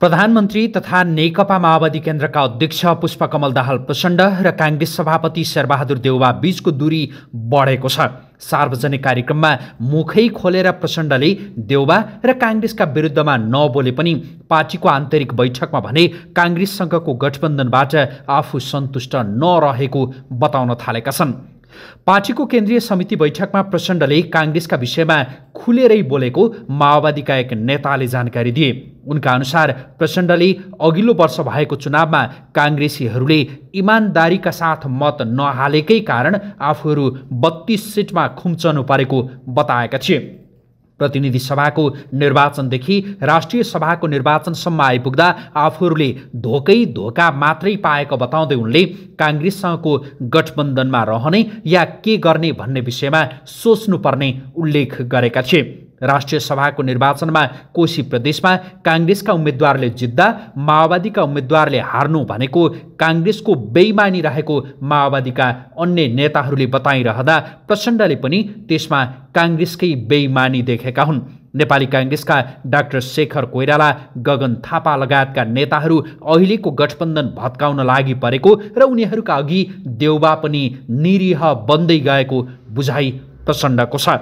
प्रधानमन्त्री तथा नेकपा माओवादी केन्द्रका अध्यक्ष पुष्पकमल दाहाल प्रचण्ड र काङ्ग्रेस सभापति शेरबहादुर देउवा बीचको दूरी बढेको छ सार्वजनिक कार्यक्रममा मुखै खोलेर प्रचण्डले देउवा र काङ्ग्रेसका विरुद्धमा नबोले पनि पार्टीको आन्तरिक बैठकमा भने काङ्ग्रेससँगको गठबन्धनबाट आफू सन्तुष्ट नरहेको बताउन थालेका छन् पार्टीको केन्द्रीय समिति बैठकमा प्रचण्डले काङ्ग्रेसका विषयमा खुलेरै बोलेको माओवादीका एक नेताले जानकारी दिए उनका अनुसार प्रचण्डले अघिल्लो वर्ष भएको चुनावमा काङ्ग्रेसीहरूले इमान्दारीका साथ मत नहालेकै कारण आफूहरू बत्तीस सिटमा खुम्चनु परेको बताएका थिए प्रतिनिधि सभाको निर्वाचनदेखि राष्ट्रिय सभाको निर्वाचनसम्म आइपुग्दा आफूहरूले धोकै धोका मात्रै पाएको बताउँदै उनले काङ्ग्रेससँगको गठबन्धनमा रहने या के गर्ने भन्ने विषयमा सोच्नुपर्ने उल्लेख गरेका थिए राष्ट्रिय सभाको निर्वाचनमा कोशी प्रदेशमा काङ्ग्रेसका उम्मेद्वारले जित्दा माओवादीका उम्मेद्वारले हार्नु भनेको काङ्ग्रेसको बेइमानी रहेको माओवादीका अन्य नेताहरूले बताइरहँदा प्रचण्डले पनि त्यसमा काङ्ग्रेसकै बेइमानी देखेका हुन् नेपाली काङ्ग्रेसका डाक्टर शेखर कोइराला गगन थापा लगायतका नेताहरू अहिलेको गठबन्धन भत्काउन लागि परेको र उनीहरूका अघि देउबा पनि निरीह बन्दै गएको बुझाइ प्रचण्डको छ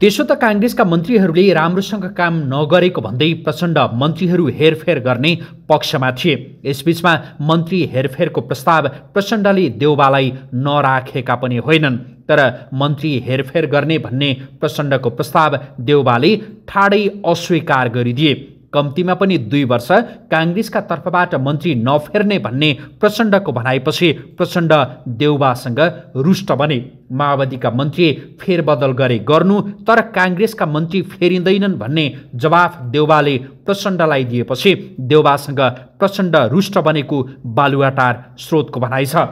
त्यसो त काङ्ग्रेसका मन्त्रीहरूले राम्रोसँग काम नगरेको भन्दै प्रचण्ड मन्त्रीहरू हेरफेर गर्ने पक्षमा थिए यसबीचमा मन्त्री हेरफेरको प्रस्ताव प्रचण्डले देउबालाई नराखेका पनि होइनन् तर मन्त्री हेरफेर गर्ने भन्ने प्रचण्डको प्रस्ताव देउबाले ठाडै अस्वीकार गरिदिए कम्तीमा पनि दुई वर्ष काङ्ग्रेसका तर्फबाट मन्त्री नफेर्ने भन्ने प्रचण्डको भनाएपछि प्रचण्ड देउबासँग रुष्ट बने माओवादीका मन्त्री फेरबदल गरे गर्नु तर काङ्ग्रेसका मन्त्री फेरिँदैनन् भन्ने जवाफ देउबाले प्रचण्डलाई दिएपछि देउबासँग प्रचण्ड रुष्ट बनेको बालुवाटार स्रोतको भनाइ छ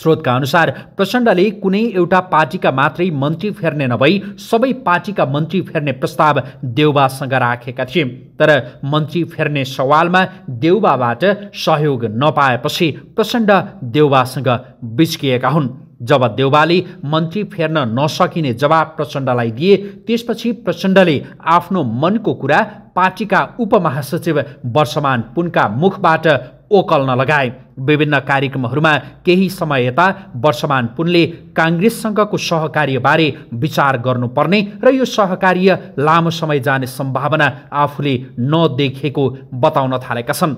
स्रोतका अनुसार प्रचण्डले कुनै एउटा पार्टीका मात्रै मन्त्री फेर्ने नभई सबै पार्टीका मन्त्री फेर्ने प्रस्ताव देउबासँग राखेका थिए तर मन्त्री फेर्ने सवालमा देउबाबाट सहयोग नपाएपछि प्रचण्ड देउबासँग बिस्किएका हुन् जब देउबाले मन्त्री फेर्न नसकिने जवाब प्रचण्डलाई दिए त्यसपछि प्रचण्डले आफ्नो मनको कुरा पार्टीका उपमहासचिव वर्षमान पुनका मुखबाट ओकल्न लगाए विभिन्न कार्यक्रमहरूमा केही समय यता वर्षमान पुनले काङ्ग्रेससँगको सहकार्यबारे विचार गर्नुपर्ने र यो सहकार्य लामो समय जाने सम्भावना आफूले नदेखेको बताउन थालेका छन्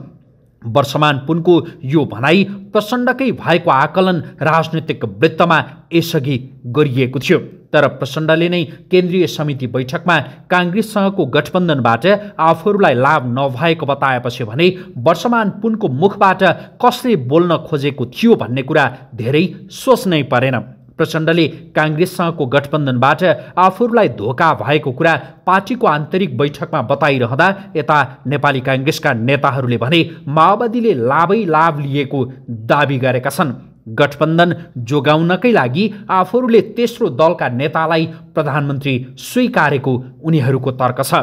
वर्षमान पुनको यो भनाई प्रचण्डकै भएको आकलन राजनैतिक वृत्तमा यसअघि गरिएको थियो तर प्रचण्डले नै केन्द्रीय समिति बैठकमा काङ्ग्रेससँगको गठबन्धनबाट आफूहरूलाई लाभ नभएको बताएपछि भने वर्षमान पुनको मुखबाट कसले बोल्न खोजेको थियो भन्ने कुरा धेरै सोच्नै परेन प्रचण्डले काङ्ग्रेससँगको गठबन्धनबाट आफूहरूलाई धोका भएको कुरा पार्टीको आन्तरिक बैठकमा बताइरहँदा यता नेपाली काङ्ग्रेसका नेताहरूले भने माओवादीले लाभै लाभ लिएको दावी गरेका छन् गठबन्धन जोगाउनकै लागि आफूहरूले तेस्रो दलका नेतालाई प्रधानमन्त्री स्वीकारेको उनीहरूको तर्क छ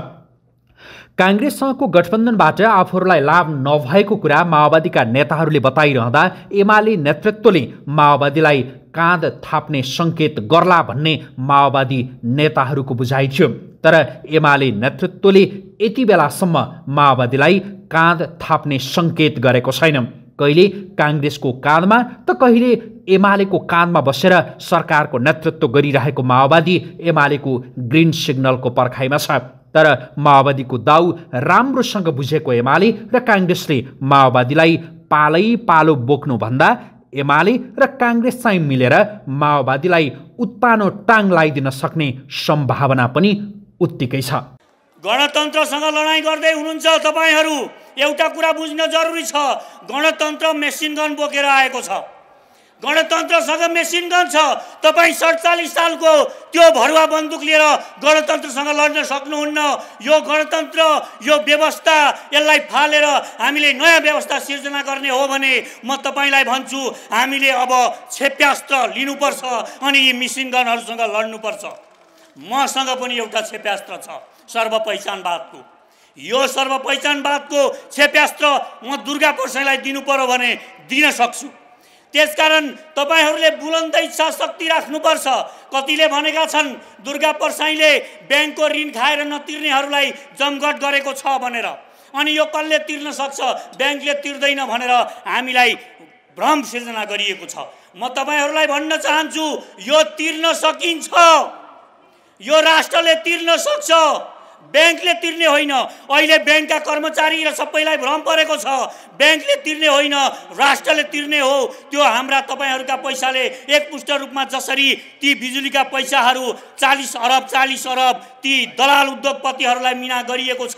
काङ्ग्रेससँगको गठबन्धनबाट आफूहरूलाई लाभ नभएको कुरा माओवादीका नेताहरूले बताइरहँदा एमाले नेतृत्वले माओवादीलाई काँध थाप्ने सङ्केत गर्ला भन्ने माओवादी नेताहरूको बुझाइ थियो तर एमाले नेतृत्वले यति बेलासम्म माओवादीलाई काँध थाप्ने सङ्केत गरेको छैन कहिले काङ्ग्रेसको काँधमा त कहिले एमालेको काँधमा बसेर सरकारको नेतृत्व गरिरहेको माओवादी एमालेको ग्रिन सिग्नलको पर्खाइमा छ तर माओवादीको दाउ राम्रोसँग बुझेको एमाले र काङ्ग्रेसले माओवादीलाई पालै पालो बोक्नुभन्दा एमाले र काङ्ग्रेस चाहिँ मिलेर माओवादीलाई उत्पानो टाङ लगाइदिन सक्ने सम्भावना पनि उत्तिकै छ गणतन्त्रसँग लडाइँ गर्दै हुनुहुन्छ तपाईँहरू एउटा कुरा बुझ्न जरुरी छ गणतन्त्र मेसिन गन बोकेर आएको छ गणतन्त्रसँग मेसिन गन छ तपाईँ सडचालिस सालको त्यो भरुवा बन्दुक लिएर गणतन्त्रसँग लड्न सक्नुहुन्न यो गणतन्त्र यो व्यवस्था यसलाई फालेर हामीले नयाँ व्यवस्था सिर्जना गर्ने हो भने म तपाईँलाई भन्छु हामीले अब क्षेप्यास्त्र लिनुपर्छ अनि यी मेसिन गनहरूसँग लड्नुपर्छ मसँग पनि एउटा क्षेप्यास्त्र छ सर्व पहिचानवादको यो सर्व पहिचानवादको क्षेप्यास्त्र म दुर्गा प्रसाईलाई दिनु पऱ्यो भने दिन सक्छु त्यसकारण तपाईँहरूले बुलन्द इच्छा शक्ति राख्नुपर्छ कतिले भनेका छन् दुर्गा प्रसाईले ब्याङ्कको ऋण खाएर नतिर्नेहरूलाई जमघट गरेको छ भनेर अनि यो कसले तिर्न सक्छ ब्याङ्कले तिर्दैन भनेर हामीलाई भ्रम सिर्जना गरिएको छ म तपाईँहरूलाई भन्न चाहन्छु यो तिर्न सकिन्छ यो राष्ट्रले तिर्न सक्छ ब्याङ्कले तिर्ने होइन अहिले ब्याङ्कका कर्मचारी र सबैलाई भ्रम परेको छ ब्याङ्कले तिर्ने होइन राष्ट्रले तिर्ने हो त्यो हाम्रा तपाईँहरूका पैसाले एकपुष्ट रूपमा जसरी ती बिजुलीका पैसाहरू चालिस अरब चालिस अरब ती दलाल उद्योगपतिहरूलाई मिना गरिएको छ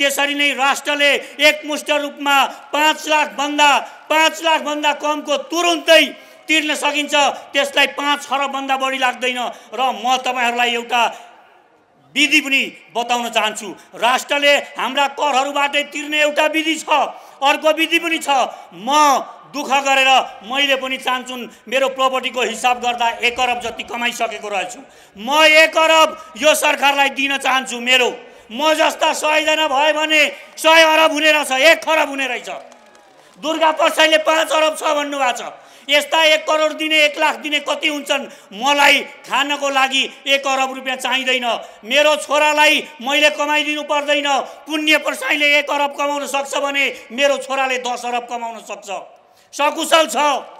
त्यसरी नै राष्ट्रले एकमुष्ट रूपमा पाँच लाखभन्दा पाँच लाखभन्दा कमको तुरुन्तै तिर्न सकिन्छ त्यसलाई पाँच खरबभन्दा बढी लाग्दैन र म तपाईँहरूलाई एउटा विधि पनि बताउन चाहन्छु राष्ट्रले हाम्रा करहरूबाटै तिर्ने एउटा विधि छ अर्को विधि पनि छ म दुःख गरेर मैले पनि चाहन्छु मेरो प्रपर्टीको हिसाब गर्दा एक अरब जति कमाइसकेको रहेछु म एक अरब यो सरकारलाई दिन चाहन्छु मेरो म जस्ता सयजना भयो भने सय अरब हुने रहेछ एक अरब हुने रहेछ दुर्गा प्रसाईले पाँच अरब छ भन्नुभएको छ यस्ता एक करोड दिने एक लाख दिने कति हुन्छन् मलाई खानको लागि एक अरब रुपियाँ चाहिँदैन मेरो छोरालाई मैले कमाइदिनु पर्दैन पुण्य प्रसाईले एक अरब कमाउन सक्छ भने मेरो छोराले दस अरब कमाउन सक्छ सकुशल छ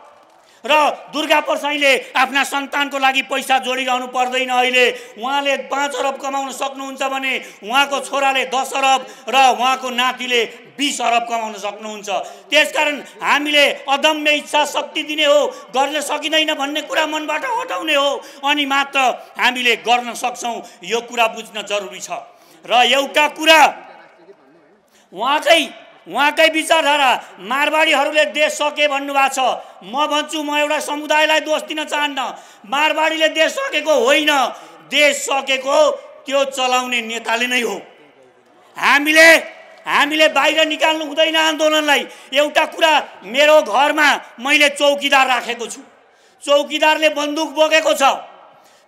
र दुर्गा प्रसाईले आफ्ना सन्तानको लागि पैसा जोडिरहनु पर्दैन अहिले उहाँले पाँच अरब कमाउन सक्नुहुन्छ भने उहाँको छोराले दस अरब र उहाँको नातिले बिस अरब कमाउन सक्नुहुन्छ त्यसकारण हामीले अदम्य इच्छा शक्ति दिने हो गर्न सकिँदैन भन्ने कुरा मनबाट हटाउने हो अनि मात्र हामीले गर्न सक्छौँ यो कुरा बुझ्न जरुरी छ र एउटा कुरा उहाँकै उहाँकै विचारधारा मारवाडीहरूले देश सके भन्नुभएको छ म भन्छु म एउटा समुदायलाई दोष दिन चाहन्न मारवाडीले देश सकेको होइन देश सकेको त्यो चलाउने नेताले नै हो हामीले हामीले बाहिर निकाल्नु हुँदैन आन्दोलनलाई एउटा कुरा मेरो घरमा मैले चौकीदार राखेको छु चौकीदारले बन्दुक बोकेको छ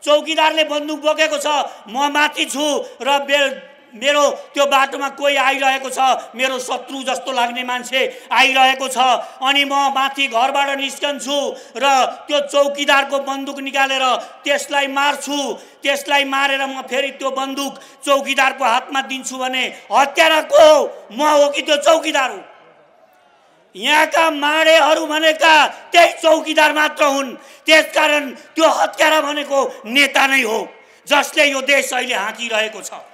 चौकीदारले बन्दुक बोकेको छ म माथि छु र बेल मेरो त्यो बाटोमा कोही आइरहेको छ मेरो शत्रु जस्तो लाग्ने मान्छे आइरहेको छ अनि म माथि घरबाट निस्कन्छु र त्यो चौकीदारको बन्दुक निकालेर त्यसलाई मार्छु त्यसलाई मारेर म फेरि त्यो बन्दुक चौकीदारको हातमा दिन्छु भने हत्यारा को हो म हो कि त्यो चौकीदार हो यहाँका माडेहरू भनेका त्यही चौकीदार मात्र हुन् त्यसकारण त्यो हत्यारा भनेको नेता नै हो जसले यो देश अहिले हाँकिरहेको छ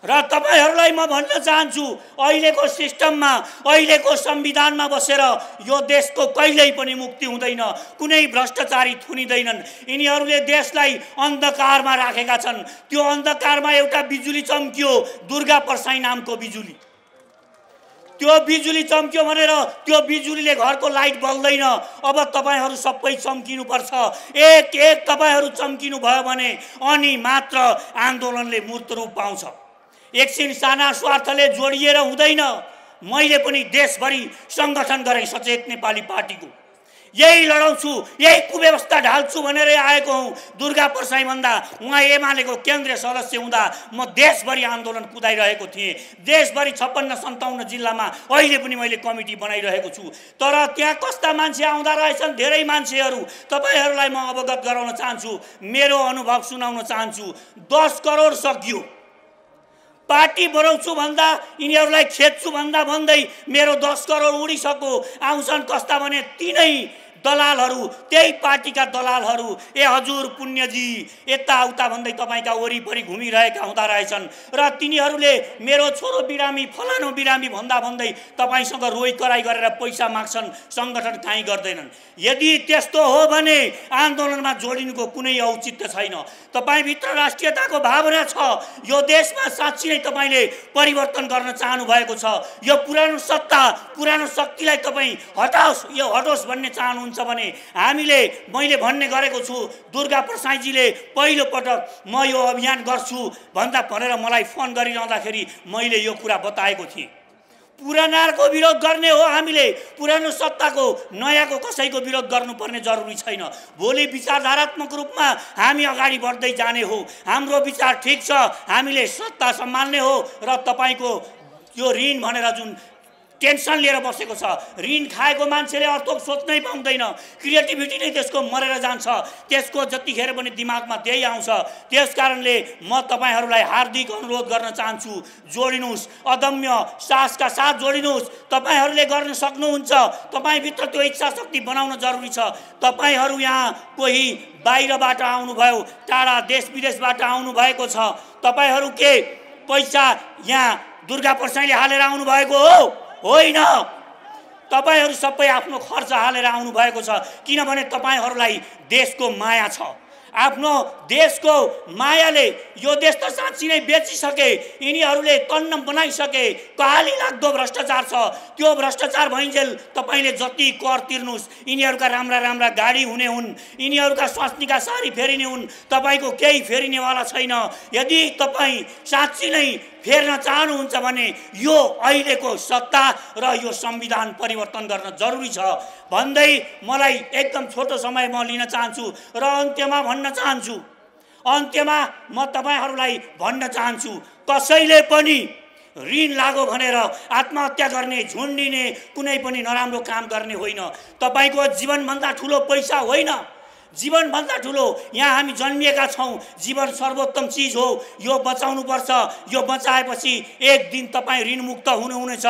र तपाईँहरूलाई म भन्न चाहन्छु अहिलेको सिस्टममा अहिलेको संविधानमा बसेर यो देशको कहिल्यै पनि मुक्ति हुँदैन कुनै भ्रष्टाचारी थुनिँदैनन् यिनीहरूले देशलाई अन्धकारमा राखेका छन् त्यो अन्धकारमा एउटा बिजुली चम्कियो दुर्गा परसाई नामको बिजुली त्यो बिजुली चम्क्यो भनेर त्यो बिजुलीले घरको लाइट बल्दैन अब तपाईँहरू सबै चम्किनुपर्छ एक एक तपाईँहरू चम्किनु भयो भने अनि मात्र आन्दोलनले मूर्त रूप पाउँछ एकछिन साना स्वार्थले जोडिएर हुँदैन मैले पनि देशभरि सङ्गठन गरेँ सचेत नेपाली पार्टीको यही लडाउँछु यही कुव्यवस्था ढाल्छु भनेर आएको हुँ दुर्गा भन्दा उहाँ एमालेको केन्द्रीय सदस्य हुँदा म देशभरि आन्दोलन कुदाइरहेको थिएँ देशभरि छप्पन्न सन्ताउन्न जिल्लामा अहिले पनि मैले कमिटी बनाइरहेको छु तर त्यहाँ कस्ता मान्छे आउँदा रहेछन् धेरै मान्छेहरू तपाईँहरूलाई म अवगत गराउन चाहन्छु मेरो अनुभव सुनाउन चाहन्छु दस करोड सकियो पार्टी बनाउँछु भन्दा यिनीहरूलाई खेद्छु भन्दा भन्दै मेरो दस करोड उडिसक्यो आउँछन् कस्ता भने तिनै दलालहरू त्यही पार्टीका दलालहरू ए हजुर पुण्यजी यताउता भन्दै तपाईँका वरिपरि घुमिरहेका हुँदा रहेछन् र तिनीहरूले मेरो छोरो बिरामी फलानु बिरामी भन्दा भन्दै तपाईँसँग रोइ कराई गरेर पैसा माग्छन् सङ्गठन काहीँ गर्दैनन् यदि त्यस्तो हो भने आन्दोलनमा जोडिनुको कुनै औचित्य छैन तपाईँभित्र राष्ट्रियताको भावना छ यो देशमा साँच्ची नै तपाईँले परिवर्तन गर्न चाहनु भएको छ यो पुरानो सत्ता पुरानो शक्तिलाई तपाईँ हटाओस् यो हटोस् भन्ने चाहनुहुन्छ हुनुहुन्छ भने हामीले मैले भन्ने गरेको छु दुर्गा प्रसाईजीले पहिलोपटक म यो अभियान गर्छु भन्दा भनेर मलाई फोन गरिरहँदाखेरि मैले यो कुरा बताएको थिएँ पुरानाको विरोध गर्ने हो हामीले पुरानो सत्ताको नयाँको कसैको विरोध गर्नुपर्ने जरुरी छैन भोलि विचारधारात्मक रूपमा हामी अगाडि बढ्दै जाने हो हाम्रो विचार ठिक छ हामीले सत्ता सम्हाल्ने हो र तपाईँको यो ऋण भनेर जुन टेन्सन लिएर बसेको छ ऋण खाएको मान्छेले अर्थ सोच्नै पाउँदैन क्रिएटिभिटी नै त्यसको मरेर जान्छ त्यसको जतिखेर पनि दिमागमा त्यही आउँछ त्यस कारणले म तपाईँहरूलाई हार्दिक अनुरोध गर्न चाहन्छु जोडिनुहोस् अदम्य सासका साथ जोडिनुहोस् तपाईँहरूले गर्न सक्नुहुन्छ तपाईँभित्र त्यो इच्छा शक्ति बनाउन जरुरी छ तपाईँहरू यहाँ कोही बाहिरबाट आउनुभयो टाढा देश विदेशबाट आउनुभएको छ तपाईँहरू के पैसा यहाँ दुर्गा प्रसाईले हालेर आउनुभएको हो होइन तपाईँहरू सबै आफ्नो खर्च हालेर आउनुभएको छ किनभने तपाईँहरूलाई देशको माया छ आफ्नो देशको मायाले यो देश त साँच्ची नै बेचिसके यिनीहरूले तन्न बनाइसके काली लाग्दो भ्रष्टाचार छ त्यो भ्रष्टाचार भइन्जेल तपाईँले जति कर तिर्नुहोस् यिनीहरूका राम्रा राम्रा गाडी हुने हुन् यिनीहरूका स्वास्नीका सारी फेरिने हुन् तपाईँको केही फेरिनेवाला छैन यदि तपाईँ साँच्ची नै फेर्न चाहनुहुन्छ भने यो अहिलेको सत्ता र यो संविधान परिवर्तन गर्न जरुरी छ भन्दै मलाई एकदम छोटो समय म लिन चाहन्छु र अन्त्यमा भन्न चाहन्छु अन्त्यमा म तपाईँहरूलाई भन्न चाहन्छु कसैले पनि ऋण लागो भनेर आत्महत्या गर्ने झुन्डिने कुनै पनि नराम्रो काम गर्ने होइन तपाईँको जीवनभन्दा ठुलो पैसा होइन जीवनभन्दा ठुलो यहाँ हामी जन्मिएका छौँ जीवन सर्वोत्तम चिज हो यो बचाउनुपर्छ यो बचाएपछि एक दिन तपाईँ ऋणमुक्त हुनुहुनेछ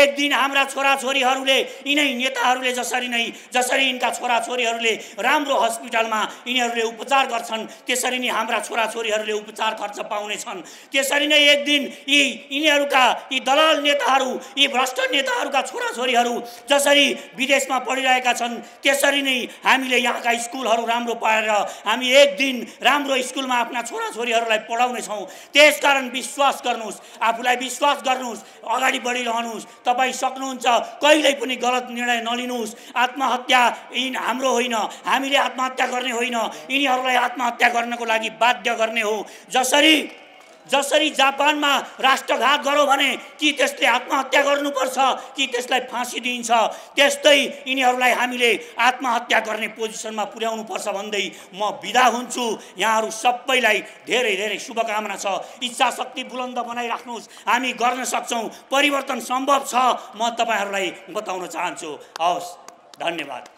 एक दिन हाम्रा छोराछोरीहरूले यिनै नेताहरूले जसरी नै जसरी यिनका छोराछोरीहरूले राम्रो हस्पिटलमा यिनीहरूले उपचार गर्छन् त्यसरी नै हाम्रा छोराछोरीहरूले उपचार खर्च पाउनेछन् त्यसरी नै एक दिन यी यिनीहरूका यी दलाल नेताहरू यी भ्रष्ट नेताहरूका छोराछोरीहरू जसरी विदेशमा पढिरहेका छन् त्यसरी नै हामीले यहाँका स्कुलहरू गर्छौँ राम्रो पारेर हामी एक दिन राम्रो स्कुलमा आफ्ना छोराछोरीहरूलाई पढाउनेछौँ त्यस कारण विश्वास गर्नुहोस् आफूलाई विश्वास गर्नुहोस् अगाडि बढिरहनुहोस् तपाईँ सक्नुहुन्छ कहिल्यै पनि गलत निर्णय नलिनुहोस् आत्महत्या यिन हाम्रो होइन हामीले आत्महत्या गर्ने होइन यिनीहरूलाई आत्महत्या गर्नको लागि बाध्य गर्ने हो जसरी जसरी जापानमा राष्ट्रघात गरौँ भने कि त्यसले आत्महत्या गर्नुपर्छ कि त्यसलाई फाँसी दिइन्छ त्यस्तै यिनीहरूलाई हामीले आत्महत्या गर्ने पोजिसनमा पुर्याउनुपर्छ भन्दै म विदा हुन्छु यहाँहरू सबैलाई धेरै धेरै शुभकामना छ इच्छा शक्ति बुलन्द बनाइराख्नुहोस् हामी गर्न सक्छौँ परिवर्तन सम्भव छ म तपाईँहरूलाई बताउन चाहन्छु हवस् धन्यवाद